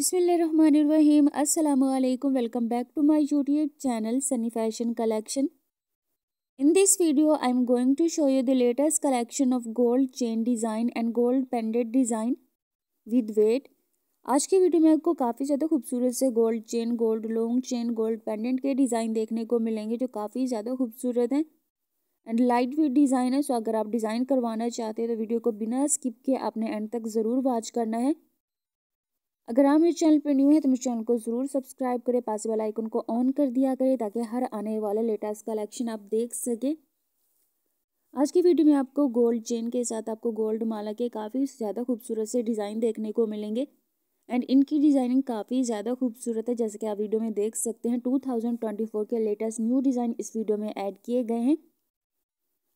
बिसमीम अल्लाम welcome back to my YouTube channel Sunny fashion collection in this video I am going to show you the latest collection of gold chain design and gold pendant design with weight आज की video में आपको काफ़ी ज़्यादा खूबसूरत से gold chain gold long chain gold pendant के design देखने को मिलेंगे जो काफ़ी ज़्यादा खूबसूरत हैं एंड लाइट वेट डिज़ाइन है सो अगर आप डिज़ाइन करवाना चाहते हैं तो वीडियो को बिना स्किप के आपने एंड तक ज़रूर वॉच करना है अगर आप मेरे चैनल पर न्यू हैं तो मेरे चैनल को ज़रूर सब्सक्राइब करें पास वाला आइकन को ऑन कर दिया करें ताकि हर आने वाला लेटेस्ट कलेक्शन आप देख सकें आज की वीडियो में आपको गोल्ड चेन के साथ आपको गोल्ड माला के काफ़ी ज़्यादा खूबसूरत से डिज़ाइन देखने को मिलेंगे एंड इनकी डिज़ाइनिंग काफ़ी ज़्यादा खूबसूरत है जैसे कि आप वीडियो में देख सकते हैं 2024 के लेटेस्ट न्यू डिज़ाइन इस वीडियो में ऐड किए गए हैं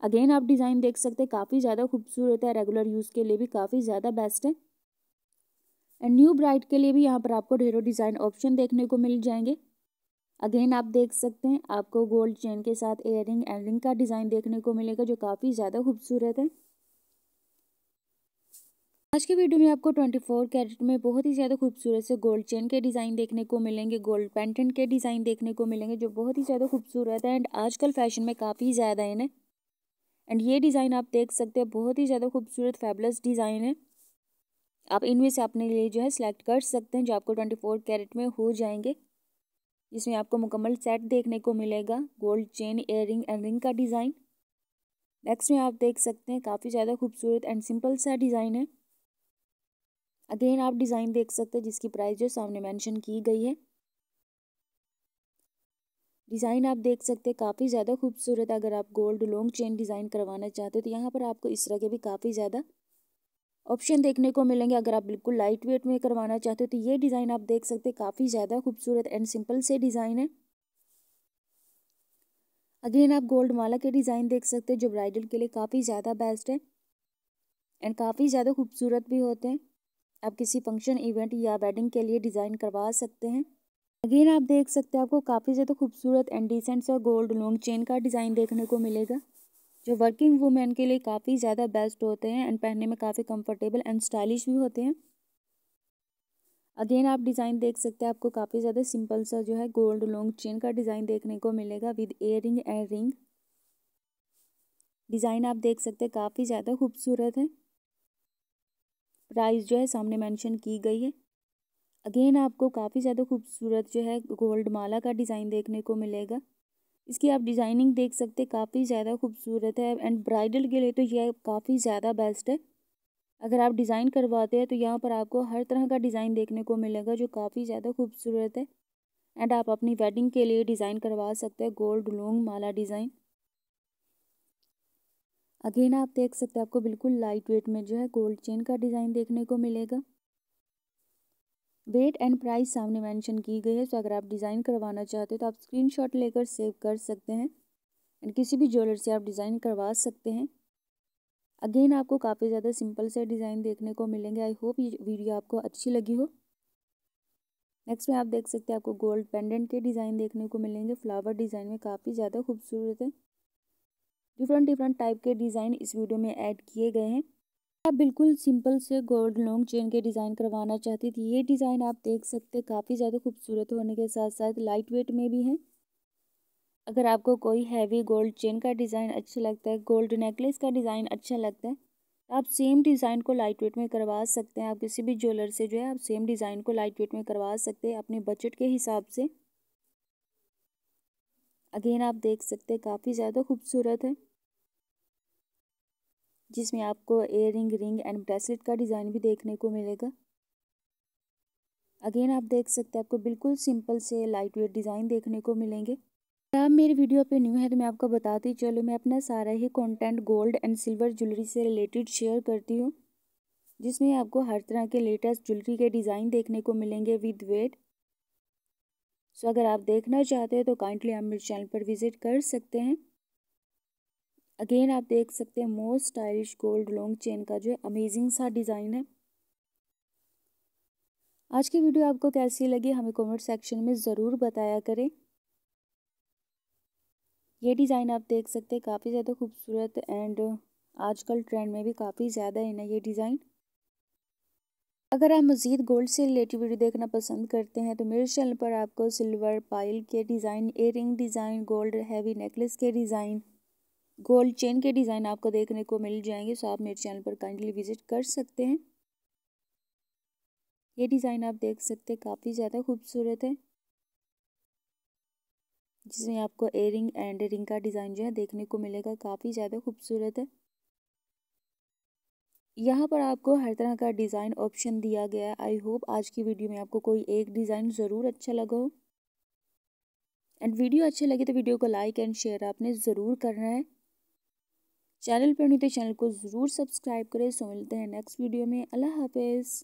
अगेन आप डिज़ाइन देख सकते हैं काफ़ी ज़्यादा खूबसूरत है रेगुलर यूज़ के लिए भी काफ़ी ज़्यादा बेस्ट है एंड न्यू ब्राइड के लिए भी यहाँ पर आपको ढेरों डिज़ाइन ऑप्शन देखने को मिल जाएंगे अगेन आप देख सकते हैं आपको गोल्ड चेन के साथ एयर रिंग एंड रिंग का डिज़ाइन देखने को मिलेगा जो काफ़ी ज़्यादा खूबसूरत है आज के वीडियो में आपको 24 कैरेट में बहुत ही ज़्यादा खूबसूरत से गोल्ड चेन के डिज़ाइन देखने को मिलेंगे गोल्ड पेंटेंट के डिज़ाइन देखने को मिलेंगे जो बहुत ही ज़्यादा खूबसूरत है एंड आजकल फैशन में काफ़ी ज़्यादा है ना एंड ये डिज़ाइन आप देख सकते हैं बहुत ही ज़्यादा खूबसूरत फैबलस डिज़ाइन है आप इनमें से अपने लिए जो है सिलेक्ट कर सकते हैं जो आपको ट्वेंटी फोर कैरेट में हो जाएंगे जिसमें आपको मुकम्मल सेट देखने को मिलेगा gold chain earring and ring का डिज़ाइन नेक्स्ट में आप देख सकते हैं काफ़ी ज़्यादा खूबसूरत एंड सिंपल सा डिज़ाइन है अगेन आप डिज़ाइन देख सकते हैं जिसकी प्राइस जो सामने मेंशन की गई है डिज़ाइन आप देख सकते हैं काफ़ी ज़्यादा खूबसूरत अगर आप गोल्ड लॉन्ग चेन डिज़ाइन करवाना चाहते हो तो यहाँ पर आपको इस तरह के भी काफ़ी ज़्यादा ऑप्शन देखने को मिलेंगे अगर आप बिल्कुल लाइट वेट में करवाना चाहते हो तो ये डिज़ाइन आप देख सकते हैं काफ़ी ज़्यादा खूबसूरत एंड सिंपल से डिज़ाइन है अगेन आप गोल्ड माला के डिज़ाइन देख सकते हैं जो ब्राइडल के लिए काफ़ी ज़्यादा बेस्ट है एंड काफ़ी ज़्यादा खूबसूरत भी होते हैं आप किसी फंक्शन इवेंट या वेडिंग के लिए डिज़ाइन करवा सकते हैं अगेन आप देख सकते हैं आपको काफ़ी ज़्यादा खूबसूरत एंड डिसेंट सा गोल्ड लॉन्ग चेन का डिज़ाइन देखने को मिलेगा जो वर्किंग वूमेन के लिए काफ़ी ज़्यादा बेस्ट होते हैं एंड पहनने में काफ़ी कंफर्टेबल एंड स्टाइलिश भी होते हैं अगेन आप डिज़ाइन देख सकते हैं आपको काफ़ी ज़्यादा सिंपल सा जो है गोल्ड लॉन्ग चेन का डिज़ाइन देखने को मिलेगा with earring and ring design आप देख सकते हैं काफ़ी ज़्यादा खूबसूरत है प्राइस जो है सामने मेंशन की गई है अगेन आपको काफ़ी ज़्यादा खूबसूरत जो है गोल्ड माला का डिज़ाइन देखने को मिलेगा इसकी आप डिज़ाइनिंग देख सकते काफ़ी ज़्यादा खूबसूरत है एंड ब्राइडल के लिए तो यह काफ़ी ज़्यादा बेस्ट है अगर आप डिज़ाइन करवाते हैं तो यहाँ पर आपको हर तरह का डिज़ाइन देखने को मिलेगा जो काफ़ी ज़्यादा खूबसूरत है एंड आप अपनी वेडिंग के लिए डिज़ाइन करवा सकते हैं गोल्ड लॉन्ग माला डिज़ाइन अगेन आप देख सकते हैं आपको बिल्कुल लाइट वेट में जो है गोल्ड चेन का डिज़ाइन देखने को मिलेगा वेट एंड प्राइस सामने मेंशन की गई है तो अगर आप डिज़ाइन करवाना चाहते हो तो आप स्क्रीनशॉट लेकर सेव कर सकते हैं एंड किसी भी ज्वेलर से आप डिज़ाइन करवा सकते हैं अगेन आपको काफ़ी ज़्यादा सिंपल से डिज़ाइन देखने को मिलेंगे आई होप ये वीडियो आपको अच्छी लगी हो नेक्स्ट में आप देख सकते हैं आपको गोल्ड पेंडेंट के डिज़ाइन देखने को मिलेंगे फ्लावर डिज़ाइन में काफ़ी ज़्यादा खूबसूरत है डिफरेंट डिफरेंट टाइप के डिज़ाइन इस वीडियो में ऐड किए गए हैं आप बिल्कुल सिंपल से गोल्ड लॉन्ग चेन के डिज़ाइन करवाना चाहती थी ये डिज़ाइन आप देख सकते हैं काफ़ी ज़्यादा खूबसूरत होने के साथ साथ लाइट वेट में भी है अगर आपको कोई हैवी गोल्ड चेन का डिज़ाइन अच्छा लगता है गोल्ड नेकलेस का डिज़ाइन अच्छा लगता है तो आप सेम डिज़ाइन को लाइट वेट में करवा सकते हैं आप किसी भी ज्वेलर से जो है आप सेम डिज़ाइन को लाइट वेट में करवा सकते हैं अपने बजट के हिसाब से अगेन आप देख सकते हैं काफ़ी ज़्यादा खूबसूरत है जिसमें आपको earring ring and bracelet का डिज़ाइन भी देखने को मिलेगा अगेन आप देख सकते हैं आपको बिल्कुल सिंपल से लाइट वेट डिज़ाइन देखने को मिलेंगे आप मेरे वीडियो पे न्यू है तो मैं आपको बताती चलो मैं अपना सारा ही content gold and silver jewellery से रिलेटेड शेयर करती हूँ जिसमें आपको हर तरह के लेटेस्ट ज्वेलरी के डिज़ाइन देखने को मिलेंगे विद वेट सो अगर आप देखना चाहते हैं तो काइंडली आप मेरे चैनल पर विज़िट कर सकते हैं अगेन आप देख सकते हैं most stylish gold long chain का जो है अमेजिंग सा डिज़ाइन है आज की वीडियो आपको कैसी लगी हमें कमेंट सेक्शन में ज़रूर बताया करें ये डिज़ाइन आप देख सकते हैं काफ़ी ज़्यादा खूबसूरत एंड आजकल ट्रेंड में भी काफ़ी ज़्यादा है ना ये डिज़ाइन अगर आप मज़ीद गोल्ड से रिलेटेड वीडियो देखना पसंद करते हैं तो मेरे चैनल पर आपको सिल्वर पायल के design earring design gold heavy necklace के डिज़ाइन गोल्ड चेन के डिज़ाइन आपको देखने को मिल जाएंगे सो आप मेरे चैनल पर काइंडली विज़िट कर सकते हैं ये डिज़ाइन आप देख सकते हैं काफ़ी ज़्यादा खूबसूरत है जिसमें आपको एयरिंग एंड रिंग का डिज़ाइन जो है देखने को मिलेगा काफ़ी ज़्यादा खूबसूरत है यहाँ पर आपको हर तरह का डिज़ाइन ऑप्शन दिया गया है आई होप आज की वीडियो में आपको कोई एक डिज़ाइन ज़रूर अच्छा लगा हो एंड वीडियो अच्छे लगे तो वीडियो को लाइक एंड शेयर आपने ज़रूर करना है चैनल पर नहीं तो चैनल को ज़रूर सब्सक्राइब करें सो मिलते हैं नेक्स्ट वीडियो में अल्लाह हाफिज़